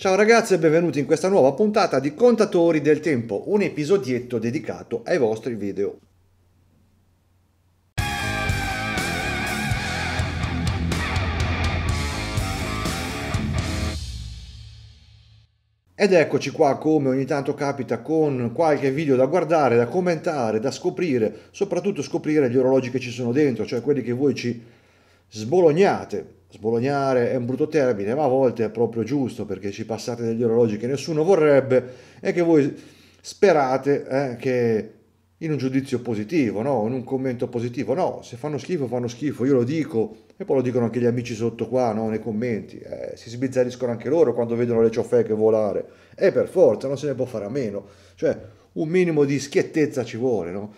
Ciao ragazzi e benvenuti in questa nuova puntata di Contatori del Tempo, un episodietto dedicato ai vostri video. Ed eccoci qua come ogni tanto capita con qualche video da guardare, da commentare, da scoprire, soprattutto scoprire gli orologi che ci sono dentro, cioè quelli che voi ci sbolognate Sbolognare è un brutto termine, ma a volte è proprio giusto perché ci passate degli orologi che nessuno vorrebbe e che voi sperate eh, che in un giudizio positivo, no? in un commento positivo, no, se fanno schifo fanno schifo, io lo dico e poi lo dicono anche gli amici sotto qua no? nei commenti, eh, si sbizzarriscono anche loro quando vedono le ciofeche volare e per forza non se ne può fare a meno, cioè un minimo di schiettezza ci vuole, no?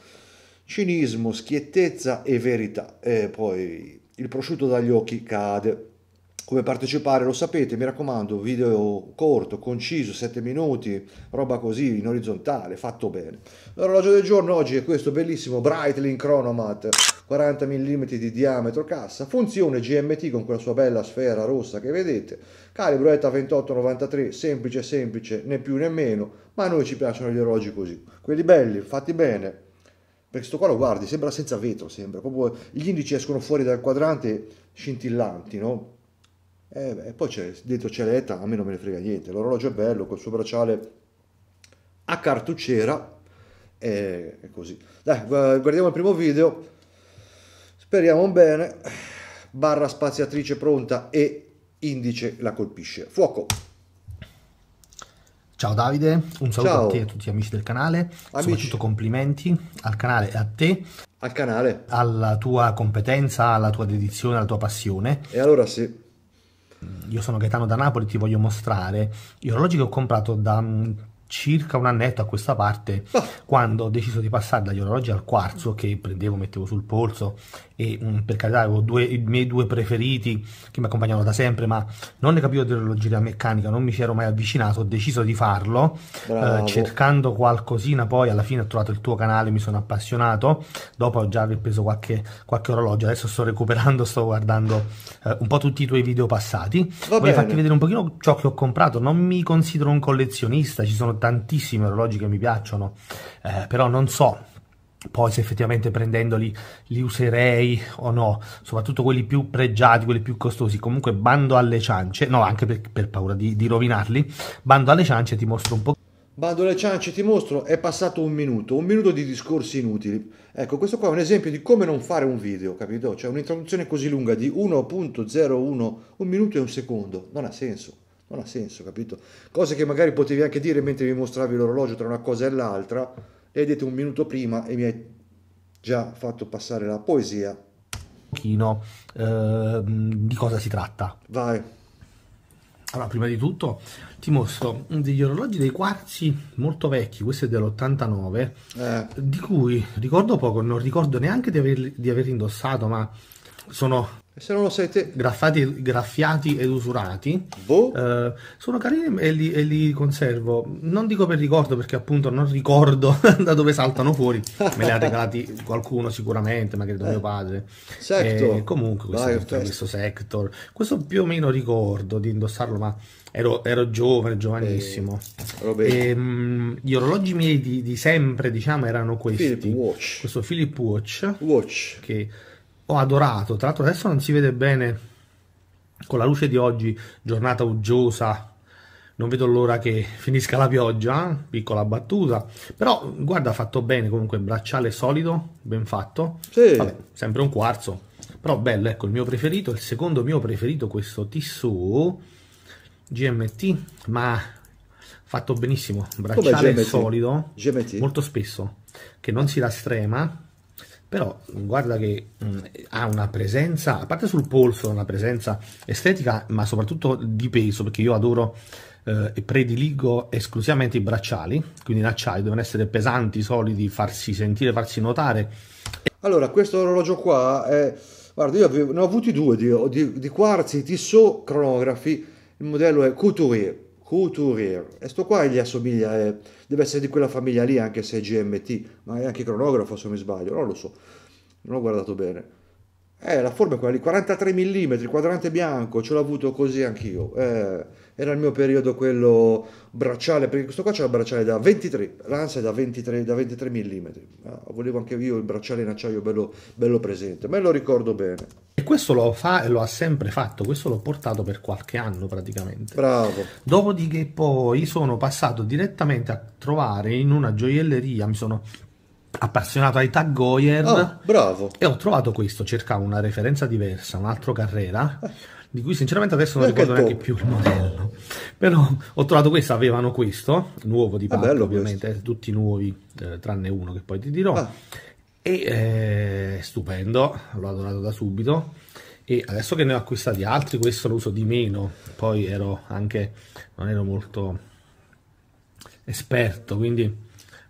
cinismo, schiettezza e verità e poi il prosciutto dagli occhi cade. Come partecipare lo sapete, mi raccomando, video corto, conciso, 7 minuti, roba così in orizzontale, fatto bene. L'orologio del giorno oggi è questo bellissimo Breitling Chronomat, 40 mm di diametro cassa, funzione GMT con quella sua bella sfera rossa che vedete, calibro ETA 2893, semplice semplice, né più né meno, ma a noi ci piacciono gli orologi così, quelli belli, fatti bene, perché sto qua lo guardi, sembra senza vetro, sembra. Proprio gli indici escono fuori dal quadrante scintillanti, no? E, eh, beh, poi c'è, dentro c'è l'età, a me non me ne frega niente. L'orologio è bello, col suo bracciale a cartucciera, è così. Dai, guardiamo il primo video. Speriamo bene. Barra spaziatrice pronta e indice la colpisce. Fuoco! Ciao Davide, un saluto Ciao. a te e a tutti gli amici del canale, amici. soprattutto complimenti al canale e a te. Al canale. Alla tua competenza, alla tua dedizione, alla tua passione. E allora sì. Io sono Gaetano da Napoli, ti voglio mostrare gli orologi che ho comprato da mm, circa un annetto a questa parte oh. quando ho deciso di passare dagli orologi al quarzo che prendevo, mettevo sul polso e mh, mm, per carità avevo due, i miei due preferiti che mi accompagnavano da sempre ma non ne capivo di orologeria meccanica, non mi ci ero mai avvicinato, ho deciso di farlo eh, cercando qualcosina poi alla fine ho trovato il tuo canale, mi sono appassionato dopo ho già preso qualche, qualche orologio, adesso sto recuperando, sto guardando eh, un po' tutti i tuoi video passati, voglio farti vedere un pochino ciò che ho comprato, non mi considero un collezionista, ci sono tantissimi orologi che mi piacciono, eh, però non so poi se effettivamente prendendoli li userei o no, soprattutto quelli più pregiati, quelli più costosi, comunque bando alle ciance, no anche per, per paura di, di, rovinarli, bando alle ciance ti mostro un po'. Bando alle ciance ti mostro, è passato un minuto, un minuto di discorsi inutili. Ecco, questo qua è un esempio di come non fare un video, capito? Cioè un'introduzione così lunga di 1.01, un minuto e un secondo, non ha senso non ha senso, capito? Cose che magari potevi anche dire mentre mi mostravi l'orologio tra una cosa e l'altra, le hai dette un minuto prima e mi hai già fatto passare la poesia. Pochino, eh, di cosa si tratta? Vai. Allora, prima di tutto ti mostro degli orologi dei quarzi molto vecchi, questo è dell'89, eh. di cui ricordo poco, non ricordo neanche di averli, di averli indossato, ma sono se non lo siete graffati, graffiati ed usurati boh. eh, sono carini e li, e li, conservo non dico per ricordo perché appunto non ricordo da dove saltano fuori me li ha regalati qualcuno sicuramente magari credo eh. mio padre Sector E eh, comunque questo, questo, Sector questo più o meno ricordo di indossarlo ma ero, ero giovane giovanissimo e, mh, ehm, gli orologi miei di, di, sempre diciamo erano questi Philip Watch questo Philip Watch, Watch. che ho adorato. Tra l'altro adesso non si vede bene con la luce di oggi, giornata uggiosa, non vedo l'ora che finisca la pioggia, piccola battuta, però guarda fatto bene comunque, bracciale solido, ben fatto, sì. Vabbè, sempre un quarzo, però bello, ecco il mio preferito, il secondo mio preferito questo Tissot GMT, ma fatto benissimo, bracciale GMT? solido, GMT? molto spesso, che non si rastrema, però guarda che mh, mm, ha una presenza, a parte sul polso, una presenza estetica, ma soprattutto di peso, perché io adoro eh, e prediligo esclusivamente i bracciali, quindi in acciaio, devono essere pesanti, solidi, farsi sentire, farsi notare. Allora, questo orologio qua è... Guarda, io avevo, ne ho avuti due di, di, di quarzi Tissot cronografi, il modello è Couturier Couturier. E sto qua gli assomiglia, eh, deve essere di quella famiglia lì, anche se è GMT, ma è anche cronografo se non mi sbaglio, non lo so, non ho guardato bene. Eh, la forma è quella lì, 43 mm, quadrante bianco, ce l'ho avuto così anch'io. Eh, era il mio periodo quello bracciale, perché questo qua c'era il bracciale da 23, l'ansia da 23, da 23 mm, ah, volevo anche io il bracciale in acciaio bello, bello presente, me lo ricordo bene. E questo lo fa e lo ha sempre fatto, questo l'ho portato per qualche anno praticamente. Bravo. Dopodiché poi sono passato direttamente a trovare in una gioielleria, mi sono appassionato ai tag Goyer. Oh, bravo. E ho trovato questo, cercavo una referenza diversa, un altro Carrera. Eh di cui sinceramente adesso non, ricordo neanche più il modello. Però ho trovato questo, avevano questo, nuovo di Pac, ah, ovviamente, questo. tutti nuovi, eh, tranne uno che poi ti dirò. Ah. E eh, stupendo, l'ho adorato da subito. E adesso che ne ho acquistati altri, questo lo uso di meno. Poi ero anche, non ero molto esperto, quindi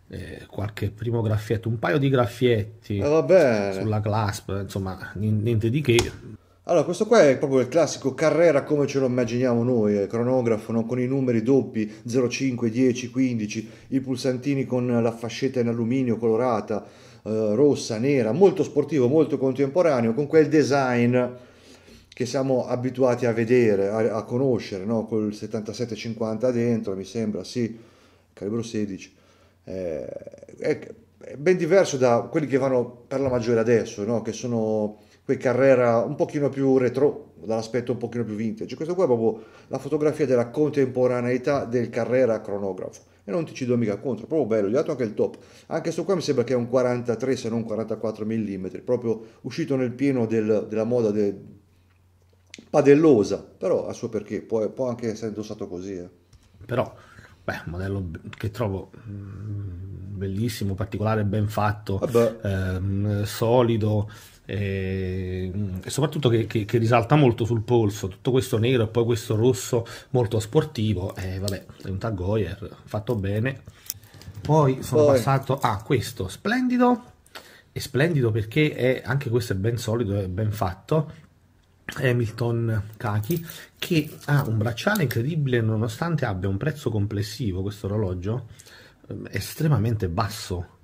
eh, qualche primo graffietto, un paio di graffietti oh, ah, sulla clasp, insomma, niente di che. Allora, questo qua è proprio il classico Carrera come ce lo immaginiamo noi, il eh, cronografo no? con i numeri doppi 05, 10, 15, i pulsantini con la fascetta in alluminio colorata, eh, rossa, nera, molto sportivo, molto contemporaneo, con quel design che siamo abituati a vedere, a, a conoscere, no? col 7750 dentro, mi sembra, sì, calibro 16. Eh, è, è, ben diverso da quelli che vanno per la maggiore adesso, no? che sono quei Carrera un pochino più retro, dall'aspetto un pochino più vintage. Questo qua è proprio la fotografia della contemporaneità del Carrera cronografo. E non ti ci do mica contro, proprio bello, gli ho dato anche il top. Anche questo qua mi sembra che è un 43 se non 44 mm, proprio uscito nel pieno del, della moda del padellosa, però a suo perché, può, può anche essere indossato così. Eh. Però, beh, un modello che trovo mm, bellissimo, particolare, ben fatto, ehm, solido, e, ehm, e soprattutto che, che, che, risalta molto sul polso, tutto questo nero e poi questo rosso molto sportivo, eh, vabbè, è un tag Heuer fatto bene. Poi sono poi. passato a questo splendido, e splendido perché è, anche questo è ben solido, e ben fatto, Hamilton Kaki che ha un bracciale incredibile nonostante abbia un prezzo complessivo questo orologio ehm, estremamente basso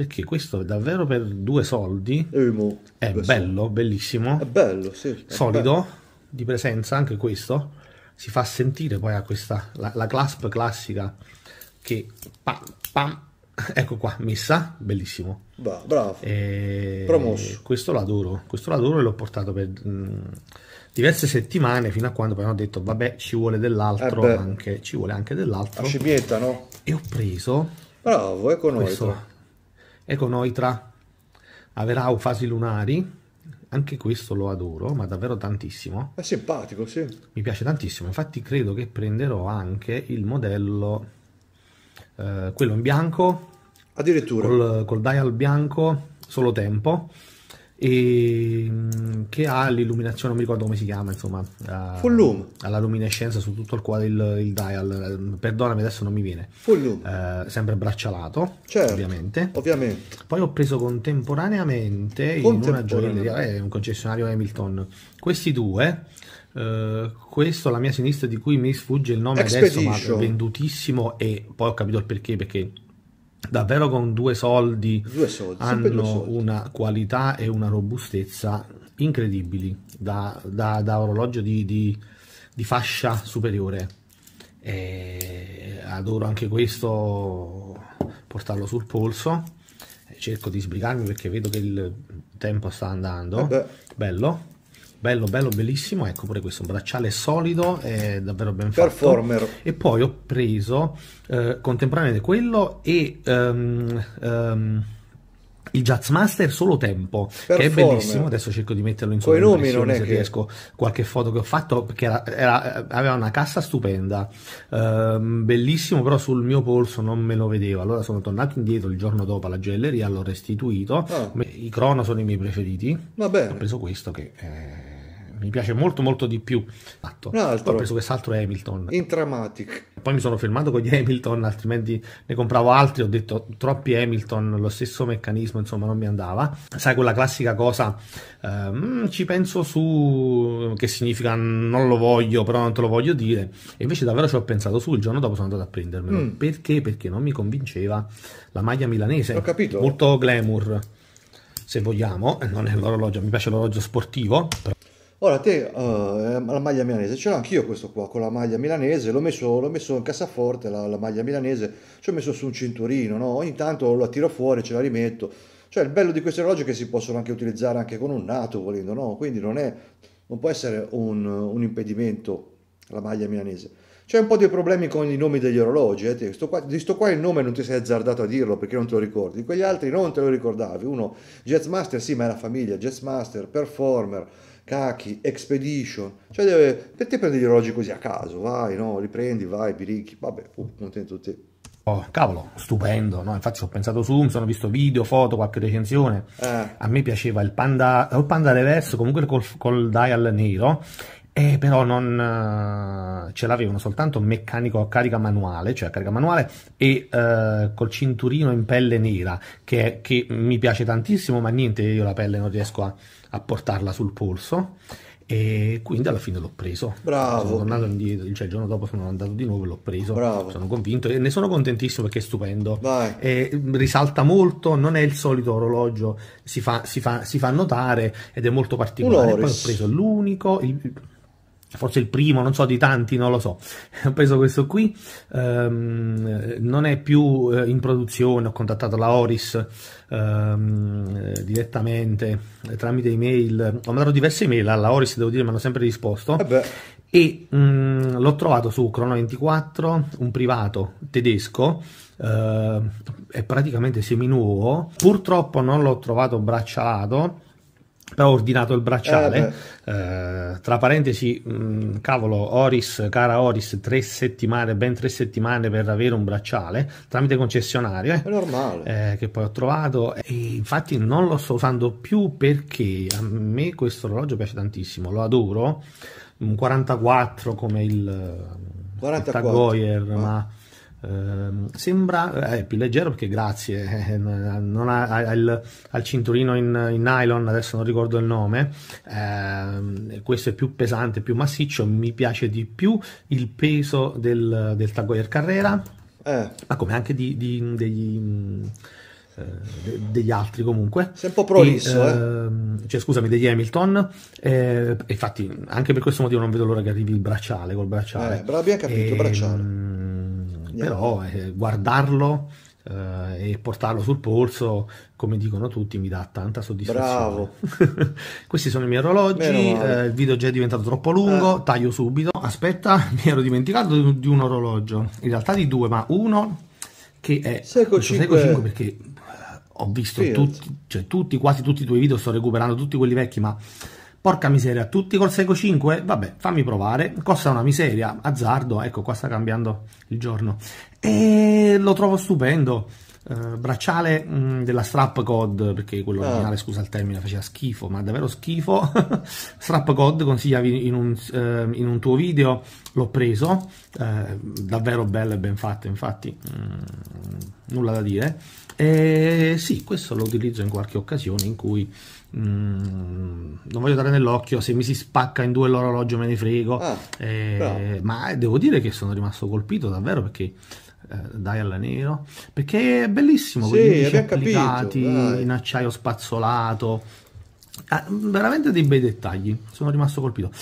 perché questo è davvero per due soldi. Emo, eh, è bello, soldi. bellissimo. È bello, sì. È solido, bello. di presenza anche questo. Si fa sentire poi a questa, la, la clasp classica che pam, pam, ecco qua, messa, bellissimo. Bah, bravo, e... promosso. Questo l'adoro, questo l'adoro e l'ho portato per mh, mm, diverse settimane fino a quando poi ho detto vabbè ci vuole dell'altro, eh anche, ci vuole anche dell'altro. La scimmietta, no? E ho preso... Bravo, ecco noi. Questo, Ecco Noitra, avrà fasi lunari, anche questo lo adoro, ma davvero tantissimo. È simpatico, sì. Mi piace tantissimo, infatti credo che prenderò anche il modello, eh, quello in bianco, addirittura col, col dial bianco, solo tempo, e mm, che ha l'illuminazione, non mi ricordo come si chiama, insomma, ha, Full Loom. ha la luminescenza su tutto il quadro, il, il, dial, eh, perdonami adesso non mi viene, Full Loom. Eh, sempre braccialato, certo, ovviamente. ovviamente. Poi ho preso contemporaneamente, contemporaneamente. in una gioielleria, eh, un concessionario Hamilton, questi due, Uh, questo alla mia sinistra di cui mi sfugge il nome Expedition. adesso ma vendutissimo e poi ho capito il perché perché davvero con due soldi, due soldi hanno due soldi. una qualità e una robustezza incredibili da, da, da orologio di, di, di, fascia superiore e adoro anche questo portarlo sul polso cerco di sbrigarmi perché vedo che il tempo sta andando eh bello Bello, bello, bellissimo. Ecco pure questo, un bracciale solido è davvero ben fatto. Performer. E poi ho preso eh, contemporaneo quello e... Um, um, il Jazzmaster Solo Tempo, Performer. che è bellissimo. Adesso cerco di metterlo in solo nomi non se che... riesco. Qualche foto che ho fatto perché era, era, aveva una cassa stupenda, ehm, bellissimo, però sul mio polso non me lo vedevo. Allora sono tornato indietro il giorno dopo alla gelleria, l'ho restituito. Ah. I Crono sono i miei preferiti. Ho preso questo che. Eh mi piace molto molto di più. Fatto. ho preso quest'altro Hamilton. Intramatic. Poi mi sono fermato con gli Hamilton, altrimenti ne compravo altri, ho detto troppi Hamilton, lo stesso meccanismo, insomma non mi andava. Sai quella classica cosa, eh, mm, ci penso su, che significa non lo voglio, però non te lo voglio dire. E invece davvero ci ho pensato su, il giorno dopo sono andato a prendermelo. Mm. Perché? Perché non mi convinceva la maglia milanese. Ho capito. Molto glamour se vogliamo, non è l'orologio, mi piace l'orologio sportivo. Però... Ora te, uh, la maglia milanese, ce l'ho anch'io questo qua con la maglia milanese, l'ho messo, l'ho messo in cassaforte la, la, maglia milanese, ci ho messo su un cinturino, no? ogni tanto la tiro fuori, ce la rimetto. Cioè il bello di questi orologi è che si possono anche utilizzare anche con un nato volendo, no? quindi non, è, non può essere un, un impedimento la maglia milanese. C'è un po' di problemi con i nomi degli orologi, eh? sto qua, di sto qua il nome non ti sei azzardato a dirlo perché non te lo ricordi, quegli altri non te lo ricordavi, uno Jazzmaster sì ma è la famiglia, Jazzmaster, Performer, Kaki, Expedition, cioè deve, te prendi gli orologi così a caso? Vai, no, li prendi, vai, birichi, vabbè, uh, contento di te. Oh, cavolo, stupendo, no? Infatti ho pensato su, mi sono visto video, foto, qualche recensione. Eh. A me piaceva il Panda, oh, il Panda Reverse, comunque col, col dial nero eh, però non eh, ce l'avevano soltanto meccanico a carica manuale, cioè a carica manuale e eh, col cinturino in pelle nera che, che, mi piace tantissimo, ma niente, io la pelle non riesco a, a portarla sul polso e quindi alla fine l'ho preso. Bravo. Sono tornato indietro, cioè il giorno dopo sono andato di nuovo e l'ho preso. Bravo. Sono convinto e ne sono contentissimo perché è stupendo. Eh, risalta molto, non è il solito orologio, si fa, si fa, si fa notare ed è molto particolare. Poi ho preso l'unico, il, forse il primo, non so, di tanti, non lo so. Ho preso questo qui, um, non è più eh, in produzione, ho contattato la Oris um, direttamente eh, tramite email, ho mandato diverse email alla Oris, devo dire, mi hanno sempre risposto. Vabbè. E um, l'ho trovato su Chrono24, un privato tedesco, uh, è praticamente seminuovo, purtroppo non l'ho trovato braccialato, però ho ordinato il bracciale. Eh, eh, tra parentesi, mh, mm, cavolo, Oris, cara Oris, tre settimane, ben tre settimane per avere un bracciale tramite concessionario. Eh, è normale. Eh, che poi ho trovato. E infatti non lo sto usando più perché a me questo orologio piace tantissimo, lo adoro. Un 44 come il, 44. Eh, il Tagoyer, ah. ma Ehm, sembra eh, è più leggero perché grazie eh, eh non ha, ha, il, ha, cinturino in, in, nylon adesso non ricordo il nome eh, questo è più pesante più massiccio mi piace di più il peso del, del Tagoyer Carrera eh. ma come anche di, di, degli, degli altri comunque sei un po' prolisso e, ehm, cioè, scusami degli Hamilton infatti anche per questo motivo non vedo l'ora che arrivi il bracciale col bracciale eh, bravi ha capito e, bracciale ehm, però eh, guardarlo eh, e portarlo sul polso, come dicono tutti, mi dà tanta soddisfazione. Bravo. Questi sono i miei orologi, eh, il video già è diventato troppo lungo, eh. taglio subito. Aspetta, mi ero dimenticato di un orologio, in realtà di due, ma uno che è Seco 5. 5 perché eh, ho visto tutti, cioè, tutti, quasi tutti i tuoi video, sto recuperando tutti quelli vecchi, ma Porca miseria, tutti col Seiko 5? Vabbè, fammi provare. Costa una miseria, azzardo, ecco qua sta cambiando il giorno. E lo trovo stupendo. Uh, bracciale mh, mm, della Strap God perché quello ah. originale, eh. scusa il termine, faceva schifo, ma davvero schifo. strap God consigliavi in un, uh, in un tuo video, l'ho preso, uh, davvero bello e ben fatto, infatti, mh, mm, nulla da dire. E sì, questo lo utilizzo in qualche occasione in cui Mm, non voglio dare nell'occhio, se mi si spacca in due l'orologio me ne frego, ah, eh, ma devo dire che sono rimasto colpito davvero perché eh, dai alla nero, perché è bellissimo, sì, quegli applicati capito, in acciaio spazzolato, ah, veramente dei bei dettagli, sono rimasto colpito.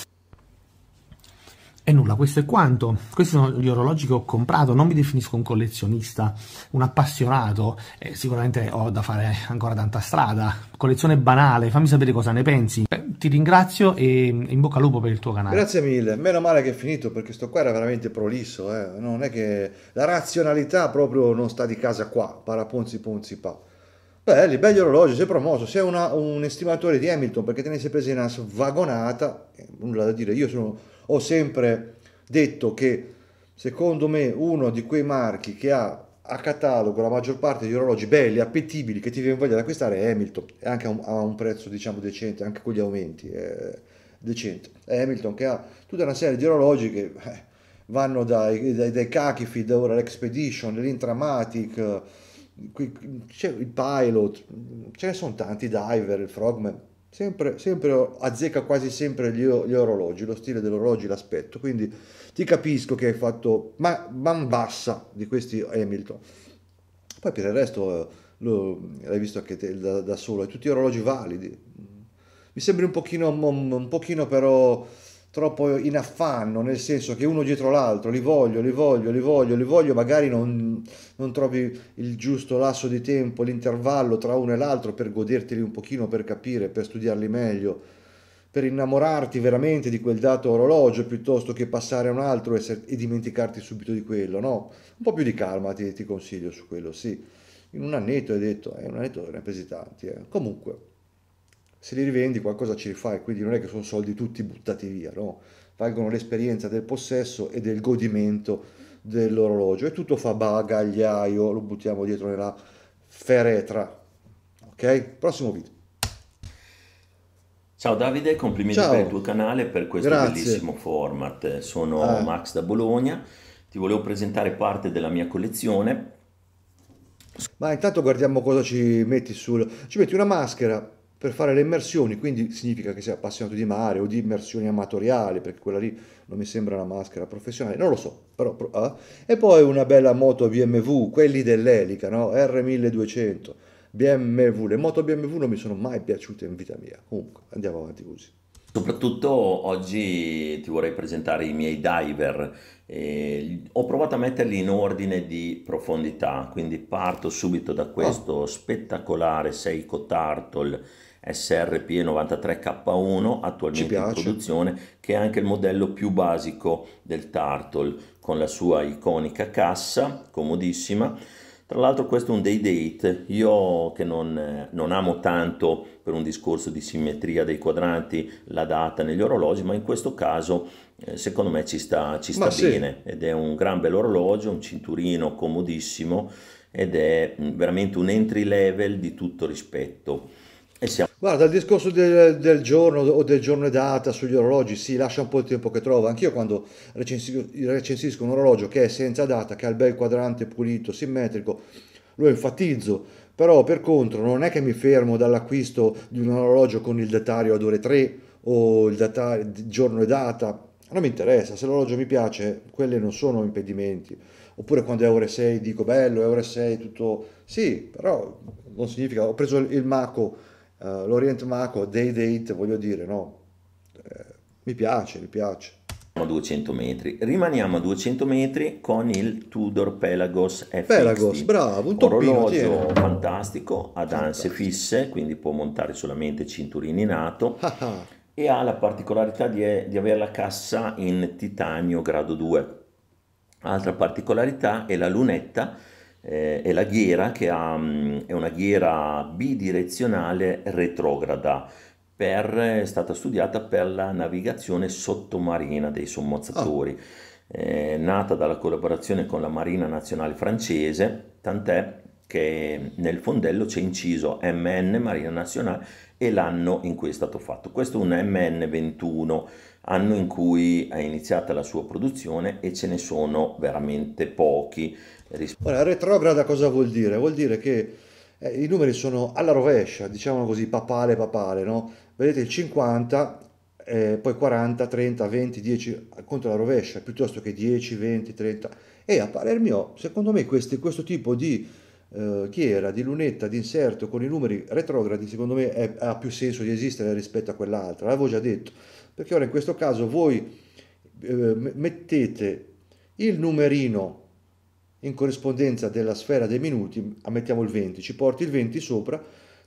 E nulla, questo è quanto. Questi sono gli orologi che ho comprato, non mi definisco un collezionista, un appassionato, eh, sicuramente ho da fare ancora tanta strada. Collezione banale, fammi sapere cosa ne pensi. Beh, ti ringrazio e in bocca al lupo per il tuo canale. Grazie mille, meno male che è finito perché sto qua era veramente prolisso, eh. non è che la razionalità proprio non sta di casa qua, paraponzi ponzi pa. Belli, belli orologi, sei promosso, sei una, un estimatore di Hamilton perché te ne sei presa una svagonata, nulla da dire, io sono ho sempre detto che secondo me uno di quei marchi che ha a catalogo la maggior parte di orologi belli, appetibili, che ti viene voglia di acquistare è Hamilton, e anche a un, a un, prezzo diciamo decente, anche con gli aumenti è eh, decente. È Hamilton che ha tutta una serie di orologi che eh, vanno dai, dai, dai Kakifid, ora l'Expedition, l'Intramatic, qui, il Pilot, ce ne sono tanti, Diver, il Frogman, Sempre, sempre, azzecca quasi sempre gli, gli, orologi, lo stile dell'orologio, l'aspetto. Quindi ti capisco che hai fatto ma, man bassa di questi Hamilton. Poi per il resto eh, lo, l'hai visto anche te da, da solo, hai tutti orologi validi. Mi sembri un pochino, un pochino però troppo in affanno, nel senso che uno dietro l'altro, li voglio, li voglio, li voglio, li voglio, magari non, non trovi il giusto lasso di tempo, l'intervallo tra uno e l'altro per goderteli un pochino, per capire, per studiarli meglio, per innamorarti veramente di quel dato orologio piuttosto che passare a un altro e, se, e dimenticarti subito di quello, no? Un po' più di calma ti, ti consiglio su quello, sì. In un annetto hai detto, eh, un annetto ne hai presi tanti, eh. Comunque se li rivendi qualcosa ci rifai, quindi non è che sono soldi tutti buttati via, no? valgono l'esperienza del possesso e del godimento dell'orologio e tutto fa bagagliaio, lo buttiamo dietro nella feretra. Ok? Prossimo video. Ciao Davide, complimenti Ciao. per il tuo canale per questo Grazie. bellissimo format. Sono ah. Max da Bologna, ti volevo presentare parte della mia collezione. Ma intanto guardiamo cosa ci metti sul... Ci metti una maschera per fare le immersioni, quindi significa che sei appassionato di mare o di immersioni amatoriali, perché quella lì non mi sembra una maschera professionale, non lo so, però... Eh? E poi una bella moto BMW, quelli dell'Elica, no? R1200, BMW, le moto BMW non mi sono mai piaciute in vita mia, comunque andiamo avanti così. Soprattutto oggi ti vorrei presentare i miei diver. Eh, ho provato a metterli in ordine di profondità, quindi parto subito da questo oh. spettacolare Seiko Tartle SRP93K1 attualmente in produzione che è anche il modello più basico del Turtle con la sua iconica cassa comodissima tra l'altro questo è un day date, io che non, non, amo tanto per un discorso di simmetria dei quadranti la data negli orologi, ma in questo caso eh, secondo me ci sta, ci sta bene sì. ed è un gran bel orologio, un cinturino comodissimo ed è mm, veramente un entry level di tutto rispetto. E siamo Guarda, il discorso del, del, giorno o del giorno e data sugli orologi si sì, lascia un po' il tempo che trova. Anch'io quando recensisco, recensisco, un orologio che è senza data, che ha il bel quadrante pulito, simmetrico, lo enfatizzo. Però per contro non è che mi fermo dall'acquisto di un orologio con il datario ad ore 3 o il datario, giorno e data. Non mi interessa, se l'orologio mi piace, quelle non sono impedimenti. Oppure quando è ore 6 dico bello, è ore 6, tutto... Sì, però non significa... Ho preso il Maco uh, eh, l'Orient Maco, ecco, Day Date, voglio dire, no, eh, mi piace, mi piace. 200 metri. Rimaniamo a 200 metri con il Tudor Pelagos FXT. Pelagos, bravo, un toppino, orologio tiene. fantastico, ha danze fisse, quindi può montare solamente cinturini nato, ah, ah. e ha la particolarità di, di avere la cassa in titanio grado 2. Altra particolarità è la lunetta eh, è la ghiera che ha, mm, è una ghiera bidirezionale retrograda. Per, è stata studiata per la navigazione sottomarina dei sommozzatori, oh. eh, nata dalla collaborazione con la Marina Nazionale Francese, tant'è che nel fondello c'è inciso MN Marina Nazionale e l'anno in cui è stato fatto. Questo è un MN21, anno in cui è iniziata la sua produzione e ce ne sono veramente pochi. Ora, retrograda cosa vuol dire? Vuol dire che eh, i numeri sono alla rovescia, diciamo così, papale, papale, no? Vedete il 50, eh, poi 40, 30, 20, 10 contro la rovescia, piuttosto che 10, 20, 30. E a parer mio, secondo me questi, questo tipo di eh, chiera, di lunetta, di inserto con i numeri retrogradi, secondo me è, ha più senso di esistere rispetto a quell'altra, l'avevo già detto, perché ora in questo caso voi eh, mettete il numerino in corrispondenza della sfera dei minuti, ammettiamo il 20, ci porti il 20 sopra,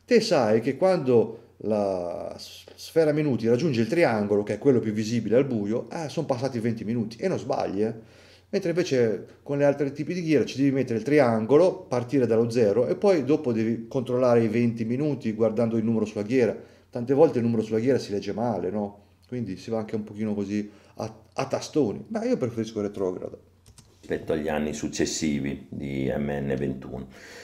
te sai che quando la sfera minuti raggiunge il triangolo, che è quello più visibile al buio, eh, sono passati 20 minuti e non sbagli. Eh? Mentre invece con gli altri tipi di ghiera ci devi mettere il triangolo, partire dallo zero e poi dopo devi controllare i 20 minuti guardando il numero sulla ghiera. Tante volte il numero sulla ghiera si legge male, no? Quindi si va anche un pochino così a, a tastoni. Ma io preferisco retrogrado rispetto agli anni successivi di MN21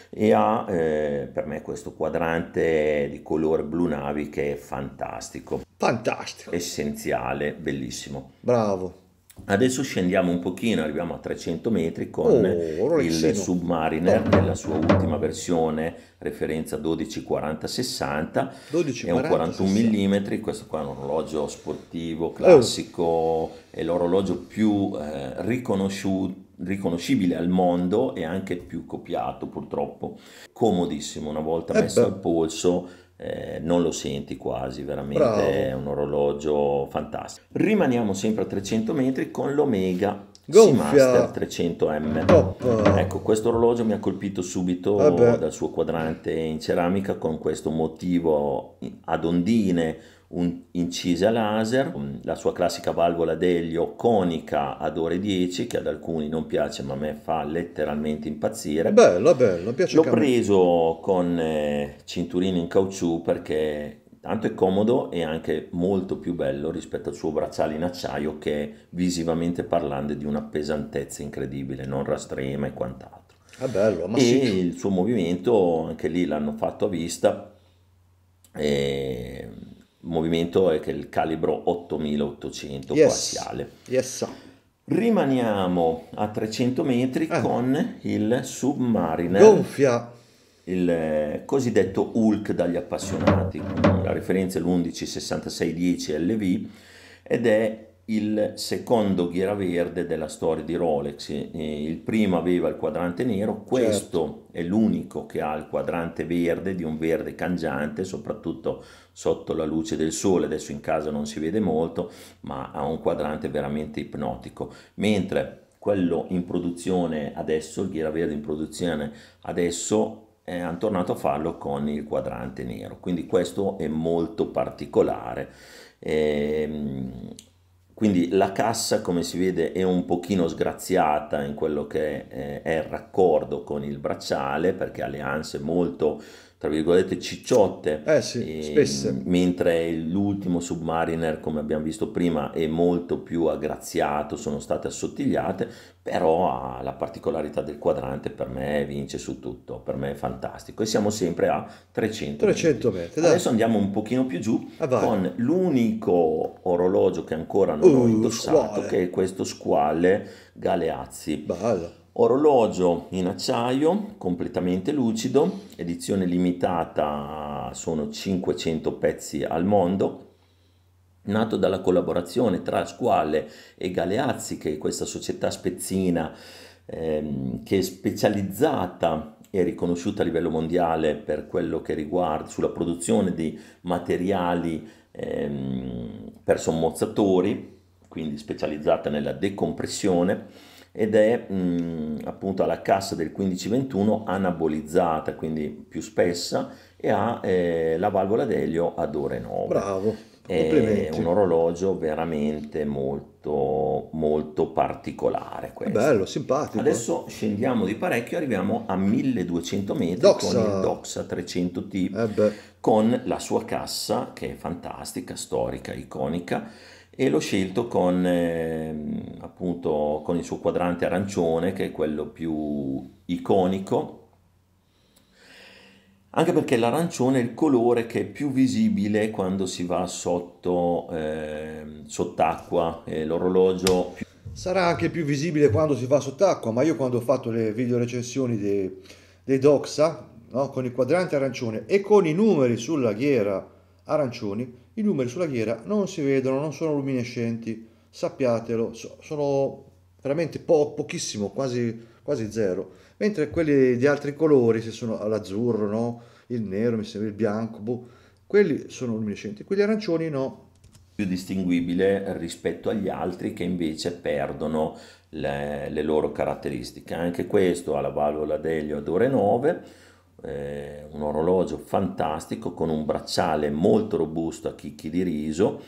e ha eh, per me questo quadrante di colore blu navi che è fantastico. Fantastico. Essenziale, bellissimo. Bravo. Adesso scendiamo un pochino, arriviamo a 300 metri con oh, il Submariner nella sua ultima versione, referenza 1240-60, 12, è un 41 60. mm, questo qua è un orologio sportivo oh. classico, oh. è l'orologio più eh, riconosciuto riconoscibile al mondo e anche più copiato purtroppo, comodissimo, una volta eh messo beh. al polso eh, non lo senti quasi, veramente Bravo. è un orologio fantastico. Rimaniamo sempre a 300 metri con l'Omega Seamaster 300M. Top. Ecco, questo orologio mi ha colpito subito eh dal suo quadrante in ceramica con questo motivo ad ondine incisa laser, mm, la sua classica valvola d'elio conica ad ore 10 che ad alcuni non piace ma a me fa letteralmente impazzire. Bello, bella, piace L'ho preso con eh, cinturino in caucciù perché tanto è comodo e anche molto più bello rispetto al suo bracciale in acciaio che visivamente parlando è di una pesantezza incredibile, non rastrema e quant'altro. È ah, bello, ma e il suo movimento anche lì l'hanno fatto a vista. E movimento è che il calibro 8800 yes. coassiale. Yes. Rimaniamo a 300 metri eh. con il Submariner. Gonfia! Il eh, cosiddetto Hulk dagli appassionati, la referenza è l'116610 LV ed è il secondo ghiera verde della storia di Rolex. Eh, eh, il primo aveva il quadrante nero, certo. questo certo. è l'unico che ha il quadrante verde, di un verde cangiante, soprattutto sotto la luce del sole, adesso in casa non si vede molto, ma ha un quadrante veramente ipnotico. Mentre quello in produzione adesso, il ghiera verde in produzione adesso eh, hanno tornato a farlo con il quadrante nero quindi questo è molto particolare Ehm, quindi la cassa, come si vede, è un pochino sgraziata in quello che eh, è il raccordo con il bracciale perché ha le anse molto tra virgolette cicciotte, eh sì, ehm, spesse. mentre l'ultimo Submariner, come abbiamo visto prima, è molto più aggraziato, sono state assottigliate, però ha la particolarità del quadrante, per me vince su tutto, per me è fantastico. E siamo sempre a 300, 300 metri. metri Adesso andiamo un pochino più giù ah, con l'unico orologio che ancora non uh, ho indossato, squale. che è questo squale Galeazzi. Bello Orologio in acciaio, completamente lucido, edizione limitata, sono 500 pezzi al mondo, nato dalla collaborazione tra Squalle e Galeazzi, che è questa società spezzina ehm, che è specializzata e riconosciuta a livello mondiale per quello che riguarda sulla produzione di materiali ehm, per sommozzatori, quindi specializzata nella decompressione ed è mh, appunto alla cassa del 1521 anabolizzata, quindi più spessa, e ha eh, la valvola d'elio ad ore 9. Bravo. È un orologio veramente molto, molto particolare. Questo. È bello, simpatico. Adesso scendiamo di parecchio, arriviamo a 1200 metri Doxa. con il Doxa 300T, eh con la sua cassa che è fantastica, storica, iconica e l'ho scelto con, eh, appunto, con il suo quadrante arancione che è quello più iconico anche perché l'arancione è il colore che è più visibile quando si va sotto eh, sott'acqua eh, l'orologio più... sarà anche più visibile quando si va sott'acqua ma io quando ho fatto le video recensioni dei, dei Doxa no, con il quadrante arancione e con i numeri sulla ghiera arancioni i numeri sulla ghiera non si vedono, non sono luminescenti, sappiatelo, sono veramente po- pochissimo, quasi, quasi, zero. Mentre quelli di altri colori, se sono l'azzurro, no? il nero, mi sembra il bianco, boh, quelli sono luminescenti, quelli arancioni no. Più distinguibile rispetto agli altri che invece perdono le, le loro caratteristiche. Anche questo ha la valvola d'elio ad ore 9 eh, un orologio fantastico con un bracciale molto robusto a chicchi di riso.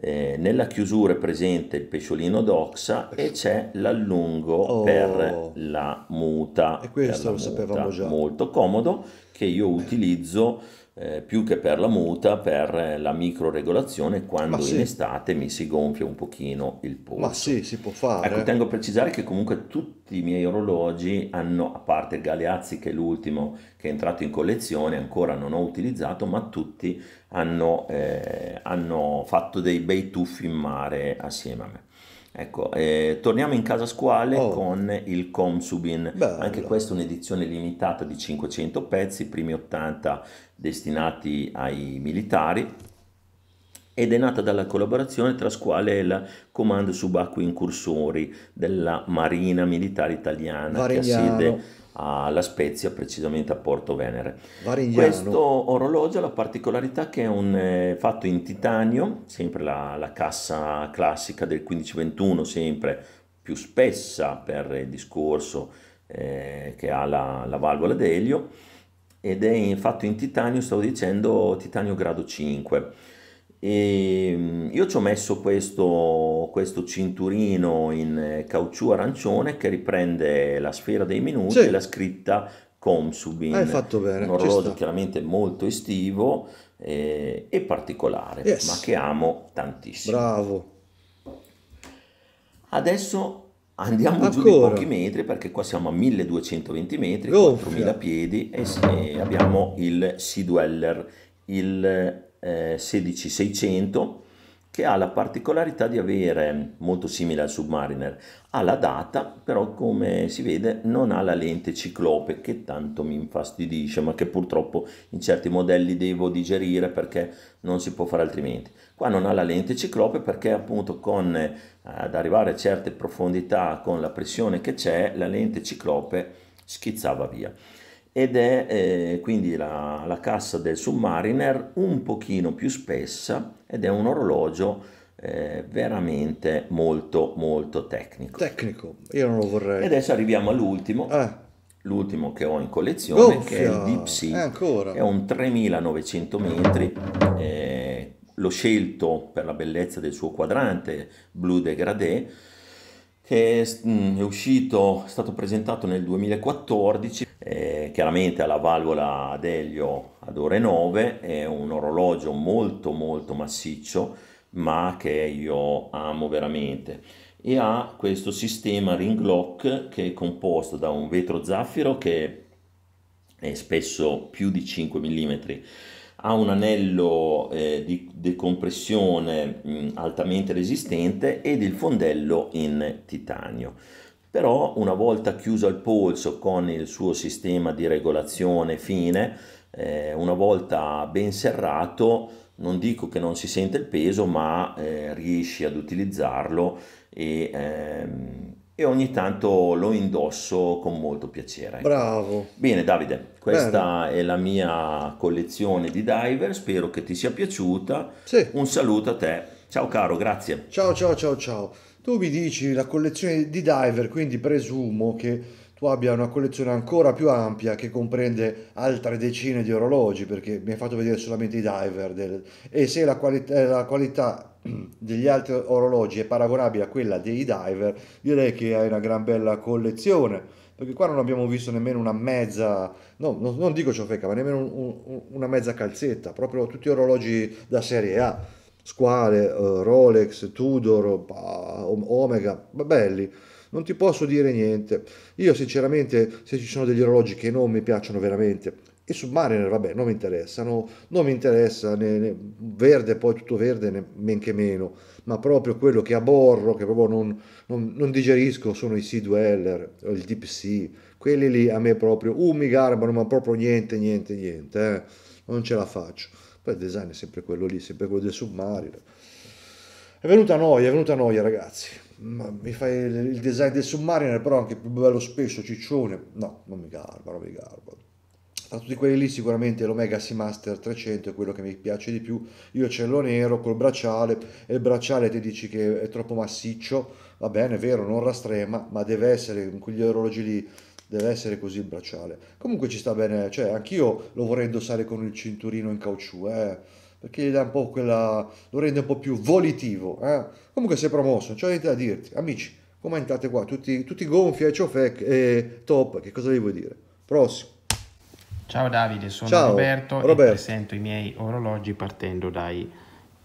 Eh, nella chiusura è presente il pesciolino d'oxa e ecco. c'è l'allungo oh. per la muta. E questo lo muta. sapevamo già. Molto comodo che io utilizzo eh, più che per la muta, per la microregolazione quando sì. in estate mi si gonfia un pochino il polso. Ma sì, si può fare. Ecco, tengo a precisare che comunque tutti i miei orologi hanno, a parte il Galeazzi che è l'ultimo che è entrato in collezione, ancora non ho utilizzato, ma tutti hanno, eh, hanno fatto dei bei tuffi in mare assieme a me. Ecco, eh, torniamo in casa squale oh. con il Comsubin, Bello. anche questa è un'edizione limitata di 500 pezzi, i primi 80 destinati ai militari, ed è nata dalla collaborazione tra Squale e il Comando Subacquei Incursori della Marina Militare Italiana Varignano. che ha sede a La Spezia, precisamente a Porto Venere. Varignano. Questo orologio ha la particolarità che è un, eh, fatto in titanio, sempre la, la cassa classica del 1521, sempre più spessa per il discorso eh, che ha la, la valvola d'elio, ed è in, fatto in titanio, stavo dicendo, titanio grado 5 e ehm, io ci ho messo questo, questo, cinturino in eh, caucciù arancione che riprende la sfera dei minuti sì. e la scritta Comsubin. Hai fatto bene. Un orologio chiaramente molto estivo eh, e particolare, yes. ma che amo tantissimo. Bravo. Adesso andiamo Ancora. giù di pochi metri perché qua siamo a 1220 metri, Gonfia. 4000 piedi e, e abbiamo il Sea Dweller, il 16600 che ha la particolarità di avere, molto simile al Submariner, ha la data, però come si vede non ha la lente ciclope che tanto mi infastidisce, ma che purtroppo in certi modelli devo digerire perché non si può fare altrimenti. Qua non ha la lente ciclope perché appunto con, eh, ad arrivare a certe profondità con la pressione che c'è, la lente ciclope schizzava via ed è eh, quindi la, la, cassa del Submariner un pochino più spessa ed è un orologio eh, veramente molto molto tecnico. Tecnico, io non lo vorrei. E adesso arriviamo all'ultimo. Eh. L'ultimo che ho in collezione Gonfia. che è il Deep Sea, eh, è un 3900 metri, eh, l'ho scelto per la bellezza del suo quadrante blu degradé che mm, è uscito, è stato presentato nel 2014 eh, chiaramente ha la valvola ad elio ad ore 9, è un orologio molto molto massiccio ma che io amo veramente e ha questo sistema ring lock che è composto da un vetro zaffiro che è spesso più di 5 mm ha un anello eh, di decompressione mm, altamente resistente ed il fondello in titanio però una volta chiuso al polso con il suo sistema di regolazione fine, eh, una volta ben serrato, non dico che non si sente il peso, ma eh, riesci ad utilizzarlo e, ehm, e, ogni tanto lo indosso con molto piacere. Bravo. Bene Davide, questa Bene. è la mia collezione di diver, spero che ti sia piaciuta. Sì. Un saluto a te. Ciao caro, grazie. Ciao ciao ciao ciao. Tu mi dici la collezione di diver, quindi presumo che tu abbia una collezione ancora più ampia che comprende altre decine di orologi, perché mi hai fatto vedere solamente i diver, del... e se la, quali... Eh, la qualità degli altri orologi è paragonabile a quella dei diver, direi che hai una gran bella collezione perché qua non abbiamo visto nemmeno una mezza, no, non, non dico ciofeca, ma nemmeno un, un, una mezza calzetta, proprio tutti orologi da serie A squale, eh, Rolex, Tudor, Omega, belli, non ti posso dire niente. Io sinceramente se ci sono degli orologi che non mi piacciono veramente, i Submariner vabbè non mi interessano, non mi interessa né, né, verde, poi tutto verde, né, men che meno, ma proprio quello che aborro, che proprio non, non, non digerisco sono i Sea Dweller, il Deep Sea, quelli lì a me proprio, uh mi garbano ma proprio niente, niente, niente, eh. non ce la faccio. Poi il design è sempre quello lì, sempre quello del Submariner. È venuta noia, è venuta noia ragazzi. Ma mi fai il design del Submariner, però anche più bello spesso, ciccione. No, non mi garba, non mi garba. Tra tutti quelli lì sicuramente l'Omega Seamaster 300 è quello che mi piace di più. Io ce l'ho nero col bracciale e il bracciale ti dici che è troppo massiccio. Va bene, è vero, non rastrema, ma deve essere con quegli orologi lì deve essere così il bracciale. Comunque ci sta bene, cioè anch'io lo vorrei indossare con il cinturino in caucciù, eh, perché gli dà un po' quella, lo rende un po' più volitivo. Eh. Comunque sei promosso, non c'ho niente da dirti. Amici, commentate qua, tutti, tutti gonfi e eh, ciofec e top, che cosa vi vuoi dire? Prossimo. Ciao Davide, sono Ciao, Roberto, Roberto. e presento i miei orologi partendo dai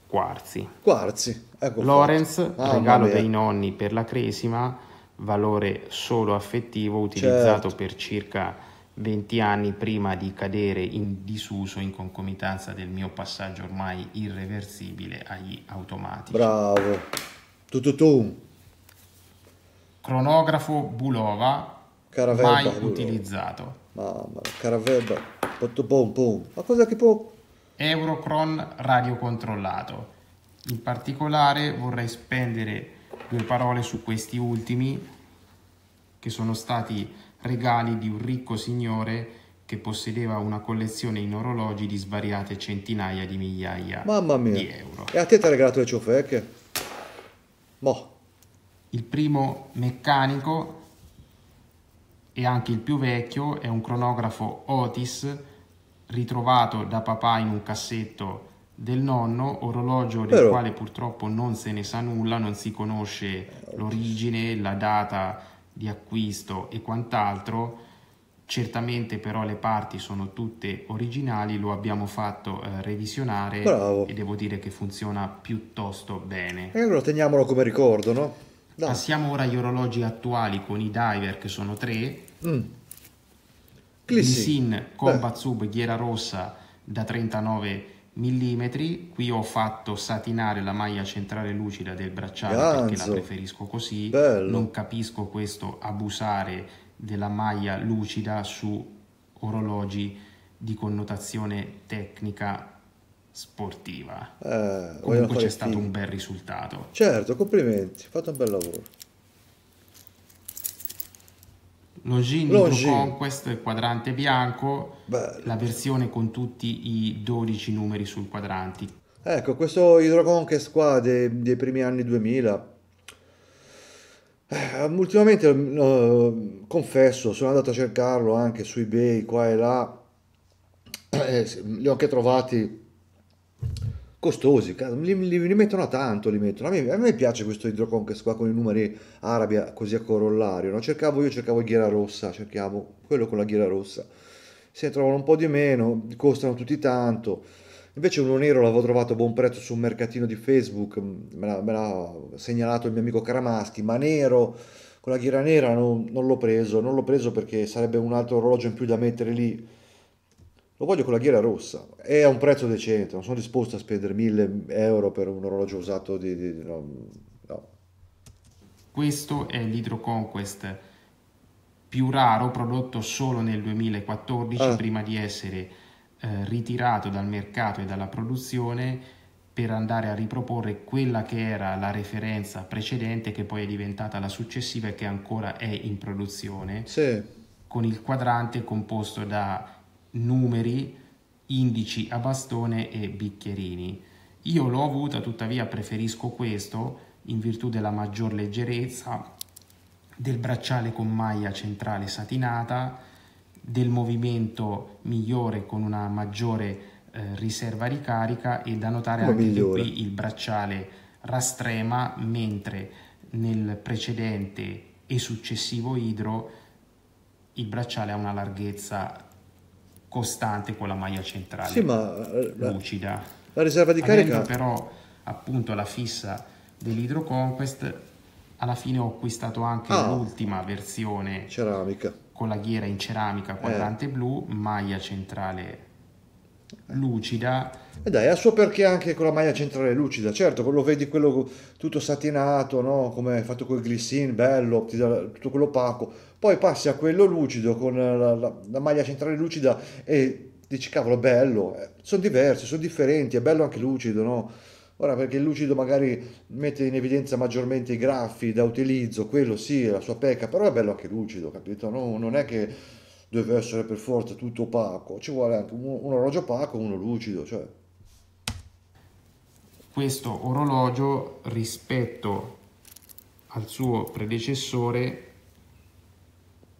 quarzi. Quarzi, ecco. Lorenz, ah, regalo dei nonni per la cresima valore solo affettivo utilizzato certo. per circa 20 anni prima di cadere in disuso in concomitanza del mio passaggio ormai irreversibile agli automatici. Bravo. Tu tu tu. Cronografo Bulova Caravella, mai Bulova. utilizzato. Mamma, Caravella, pom pom. Ma cosa che può? Eurocron radio controllato. In particolare vorrei spendere due parole su questi ultimi che sono stati regali di un ricco signore che possedeva una collezione in orologi di svariate centinaia di migliaia Mamma mia. di euro. E a te ti ha regalato le ciofeche? Boh. Il primo meccanico e anche il più vecchio è un cronografo Otis ritrovato da papà in un cassetto del nonno, orologio del Però... quale purtroppo non se ne sa nulla, non si conosce l'origine, la data di acquisto e quant'altro. Certamente però le parti sono tutte originali, lo abbiamo fatto eh, revisionare Bravo. e devo dire che funziona piuttosto bene. E allora teniamolo come ricordo, no? Dai. Passiamo ora agli orologi attuali con i diver che sono tre. Mm. Glissin, Combat Sub, ghiera rossa da 39 mm, qui ho fatto satinare la maglia centrale lucida del bracciale Ganzo. perché la preferisco così, Bello. non capisco questo abusare della maglia lucida su orologi di connotazione tecnica sportiva. Eh, Comunque c'è stato un bel risultato. Certo, complimenti, fatto un bel lavoro. Longin Longin. Conquest quadrante bianco, Bello. la versione con tutti i 12 numeri sul quadranti. Ecco, questo Hydro Conquest qua dei, dei primi anni 2000, eh, ultimamente uh, confesso, sono andato a cercarlo anche su eBay qua e là, eh, li ho anche trovati costosi, li, li, li mettono a tanto, li mettono. A me, a me piace questo Hydroconquest qua con i numeri arabi così a corollario, no? cercavo, io cercavo ghiera rossa, cercavo quello con la ghiera rossa, se ne trovano un po' di meno, costano tutti tanto, invece uno nero l'avevo trovato a buon prezzo su un mercatino di Facebook, me l'ha, segnalato il mio amico Caramaschi, ma nero, con la ghiera nera non, non l'ho preso, non l'ho preso perché sarebbe un altro orologio in più da mettere lì, lo voglio con la ghiera rossa, è a un prezzo decente, non sono disposto a spendere 1000 euro per un orologio usato di... di, di no, no. Questo è l'Hydro Conquest più raro, prodotto solo nel 2014 ah. prima di essere eh, ritirato dal mercato e dalla produzione per andare a riproporre quella che era la referenza precedente che poi è diventata la successiva e che ancora è in produzione sì. con il quadrante composto da numeri, indici a bastone e bicchierini. Io l'ho avuta, tuttavia preferisco questo in virtù della maggior leggerezza, del bracciale con maglia centrale satinata, del movimento migliore con una maggiore eh, riserva ricarica e da notare anche qui il bracciale rastrema mentre nel precedente e successivo idro il bracciale ha una larghezza costante con la maglia centrale, sì, ma, eh, lucida. La riserva di Avendo carica... però appunto la fissa dell'Hydro alla fine ho acquistato anche ah, l'ultima versione ceramica con la ghiera in ceramica quadrante eh. blu, maglia centrale lucida. E eh dai, ha suo perché anche con la maglia centrale lucida, certo, lo vedi quello tutto satinato, no? come fatto col glissin, bello, tutto quello opaco, poi passi a quello lucido con la, la, la maglia centrale lucida e dici cavolo, bello, eh, sono diversi, sono differenti, è bello anche lucido, no? Ora perché il lucido magari mette in evidenza maggiormente i graffi da utilizzo, quello sì, la sua pecca, però è bello anche lucido, capito? No, non è che deve essere per forza tutto opaco, ci vuole anche un, un orologio opaco e uno lucido. Cioè. Questo orologio rispetto al suo predecessore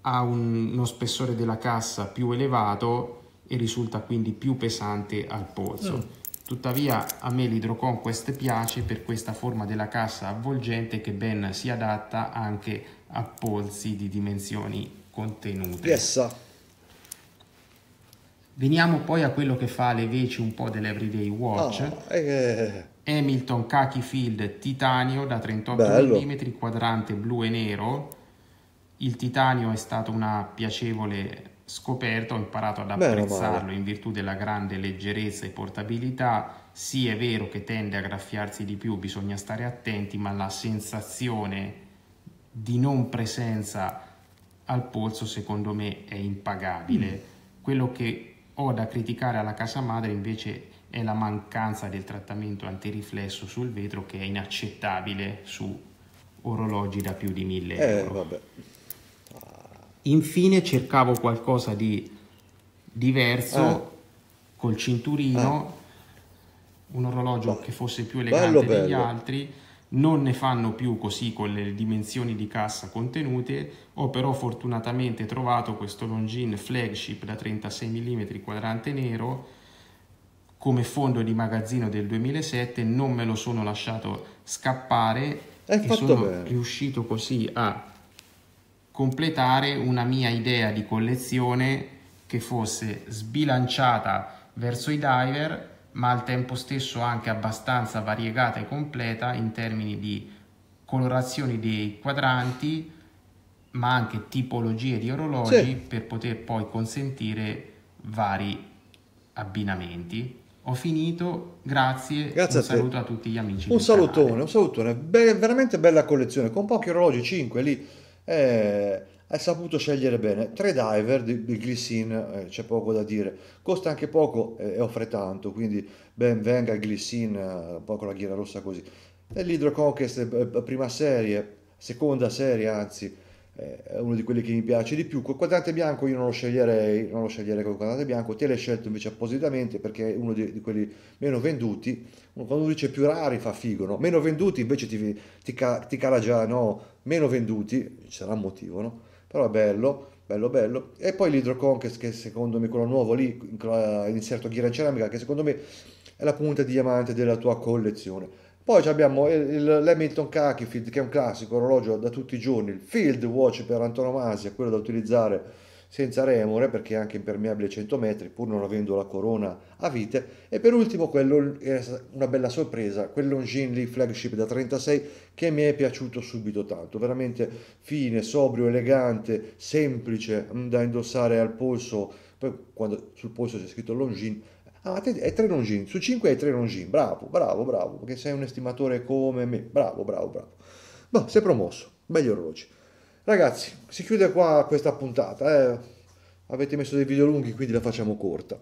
ha un, uno spessore della cassa più elevato e risulta quindi più pesante al polso. Mm. Tuttavia a me l'Hydroconquest piace per questa forma della cassa avvolgente che ben si adatta anche a polsi di dimensioni contenute. Yes. Veniamo poi a quello che fa le veci un po' dell'Everyday Watch. Oh, eh. Hamilton Khaki Field Titanio da 38 Bello. mm, quadrante blu e nero. Il titanio è stato una piacevole scoperta, ho imparato ad apprezzarlo Bene, in virtù della grande leggerezza e portabilità. Sì, è vero che tende a graffiarsi di più, bisogna stare attenti, ma la sensazione di non presenza al polso secondo me è impagabile. Mm. Quello che o da criticare alla casa madre invece è la mancanza del trattamento antiriflesso sul vetro che è inaccettabile su orologi da più di 1000 eh, euro. Eh, Infine cercavo qualcosa di diverso eh. col cinturino, eh. un orologio che fosse più elegante bello, degli bello. altri non ne fanno più così con le dimensioni di cassa contenute, ho però fortunatamente trovato questo Longines flagship da 36 mm quadrante nero come fondo di magazzino del 2007, non me lo sono lasciato scappare È e sono bene. riuscito così a completare una mia idea di collezione che fosse sbilanciata verso i diver ma al tempo stesso anche abbastanza variegata e completa in termini di colorazioni dei quadranti, ma anche tipologie di orologi sì. per poter poi consentire vari abbinamenti. Ho finito, grazie, grazie un a saluto te. a tutti gli amici. Un salutone, canale. un salutone, Be- veramente bella collezione, con pochi orologi, 5 lì. Eh è saputo scegliere bene. Tre diver di, di Glissin, eh, c'è poco da dire, costa anche poco e, eh, e offre tanto, quindi ben venga il Glissin, eh, un po' con la ghiera rossa così. E l'Hydro Conquest, eh, eh, prima serie, seconda serie anzi, eh, è uno di quelli che mi piace di più. Col quadrante bianco io non lo sceglierei, non lo sceglierei col quadrante bianco, te l'hai scelto invece appositamente perché è uno di, di quelli meno venduti. Quando uno dice più rari fa figo, no? Meno venduti invece ti, ti, ti cala già, no? Meno venduti, c'era un motivo, no? però è bello, bello bello. E poi l'Hydroconquest che secondo me quello nuovo lì, l'inserto ghiera in ceramica, che secondo me è la punta di diamante della tua collezione. Poi abbiamo l'Hamilton Kakifield che è un classico orologio da tutti i giorni, il Field Watch per antonomasia, quello da utilizzare senza remore perché è anche impermeabile 100 metri pur non avendo la corona a vite e per ultimo quello è una bella sorpresa quel Longines lì flagship da 36 che mi è piaciuto subito tanto veramente fine sobrio elegante semplice mm, da indossare al polso poi quando sul polso c'è scritto Longines Ah, è 3 Longines, su 5 è 3 Longines, bravo, bravo, bravo, perché sei un estimatore come me, bravo, bravo, bravo. Boh, sei promosso, meglio orologi. Ragazzi, si chiude qua questa puntata. Eh. Avete messo dei video lunghi, quindi la facciamo corta.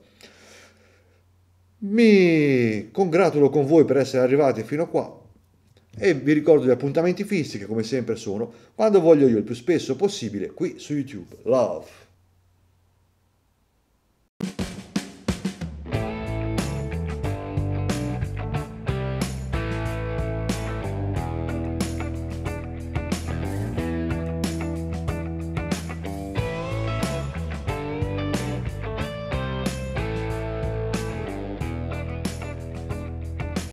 Mi congratulo con voi per essere arrivati fino a qua e vi ricordo gli appuntamenti fissi che come sempre sono quando voglio io il più spesso possibile qui su YouTube. Love!